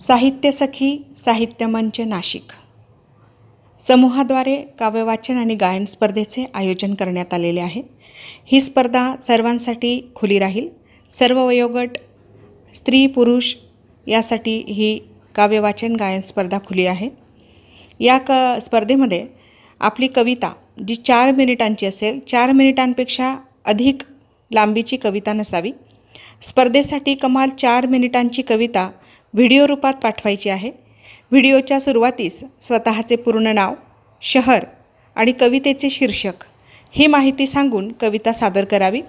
साहित्य सखी साहित्य मंच नाशिक समूहाद्वारे काव्यवाचन आणि गायन स्पर्धेचे आयोजन करण्यात आलेले आहे ही स्पर्धा सर्वांसाठी खुली राहील सर्व वयोगट स्त्री पुरुष यासाठी ही काव्यवाचन गायन स्पर्धा खुली आहे या क स्पर्धेमध्ये आपली कविता जी चार मिनिटांची असेल चार मिनिटांपेक्षा अधिक लांबीची कविता नसावी स्पर्धेसाठी कमाल चार मिनिटांची कविता व्हिडिओ रूपात पाठवायची आहे व्हिडिओच्या सुरुवातीस स्वतःचे पूर्ण नाव शहर आणि कवितेचे शीर्षक ही माहिती सांगून कविता सादर करावी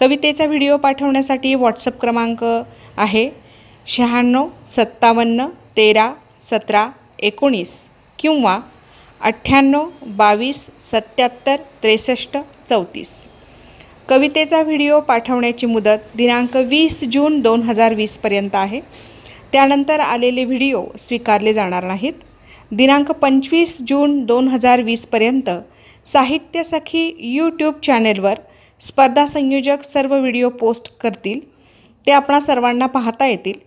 कवितेचा व्हिडिओ पाठवण्यासाठी व्हॉट्सअप क्रमांक आहे शहाण्णव सत्तावन्न तेरा सतरा एकोणीस किंवा अठ्ठ्याण्णव बावीस सत्याहत्तर त्रेसष्ट चौतीस कवितेचा व्हिडिओ पाठवण्याची मुदत दिनांक वीस जून दोन हजार वीसपर्यंत आहे त्यानंतर आलेले व्हिडिओ स्वीकारले जाणार नाहीत दिनांक पंचवीस जून दोन हजार वीसपर्यंत साहित्य सखी यूट्यूब चॅनेलवर स्पर्धा संयोजक सर्व व्हिडिओ पोस्ट करतील ते आपणा सर्वांना पाहता येतील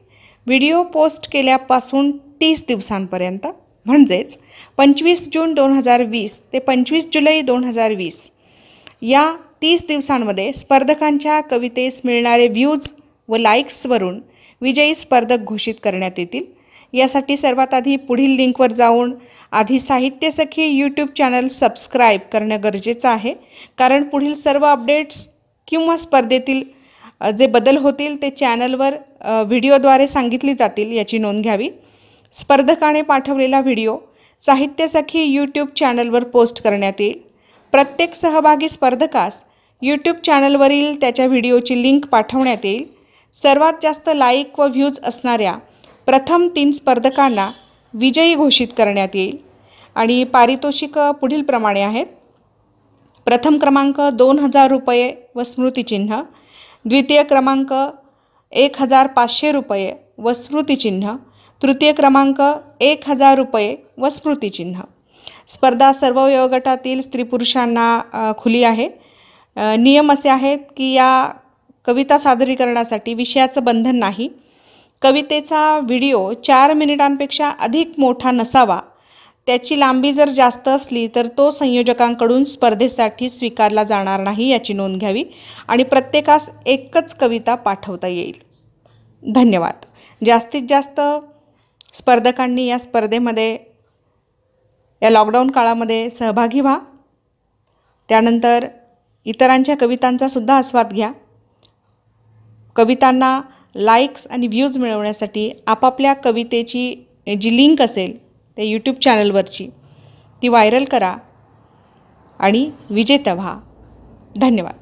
व्हिडिओ पोस्ट केल्यापासून तीस दिवसांपर्यंत म्हणजेच पंचवीस जून दोन हजार वीस ते पंचवीस जुलै दोन हजार वीस या तीस दिवसांमध्ये स्पर्धकांच्या कवितेस मिळणारे व्ह्यूज व लाईक्सवरून विजयी स्पर्धक घोषित करण्यात येतील यासाठी सर्वात आधी पुढील लिंकवर जाऊन आधी साहित्य सखी यूट्यूब चॅनल सबस्क्राईब करणं गरजेचं आहे कारण पुढील सर्व अपडेट्स किंवा स्पर्धेतील जे बदल होतील ते चॅनलवर व्हिडिओद्वारे सांगितली जातील याची नोंद घ्यावी स्पर्धकाने पाठवलेला व्हिडिओ साहित्य सखी यूट्यूब चॅनलवर पोस्ट करण्यात येईल प्रत्येक सहभागी स्पर्धकास यूट्यूब चॅनलवरील त्याच्या व्हिडिओची लिंक पाठवण्यात येईल सर्वात जास्त लाईक व व्ह्यूज असणाऱ्या प्रथम तीन स्पर्धकांना विजयी घोषित करण्यात येईल आणि पारितोषिक पुढीलप्रमाणे आहेत प्रथम क्रमांक दोन हजार रुपये व स्मृतिचिन्ह द्वितीय क्रमांक एक हजार पाचशे रुपये व स्मृतिचिन्ह तृतीय क्रमांक एक हजार रुपये व स्मृतिचिन्ह स्पर्धा सर्व वयोगटातील स्त्री पुरुषांना खुली आहे नियम असे आहेत की या कविता सादरीकरणासाठी विषयाचं बंधन नाही कवितेचा व्हिडिओ चार मिनिटांपेक्षा अधिक मोठा नसावा त्याची लांबी जर जास्त असली तर तो संयोजकांकडून स्पर्धेसाठी स्वीकारला जाणार नाही याची नोंद घ्यावी आणि प्रत्येकास एकच कविता पाठवता येईल धन्यवाद जास्तीत जास्त स्पर्धकांनी या स्पर्धेमध्ये या लॉकडाऊन काळामध्ये सहभागी व्हा त्यानंतर इतरांच्या कवितांचासुद्धा आस्वाद घ्या कवितांना लाईक्स आणि व्ह्यूज मिळवण्यासाठी आपापल्या कवितेची जी लिंक असेल त्या यूट्यूब चॅनलवरची ती व्हायरल करा आणि विजेता व्हा धन्यवाद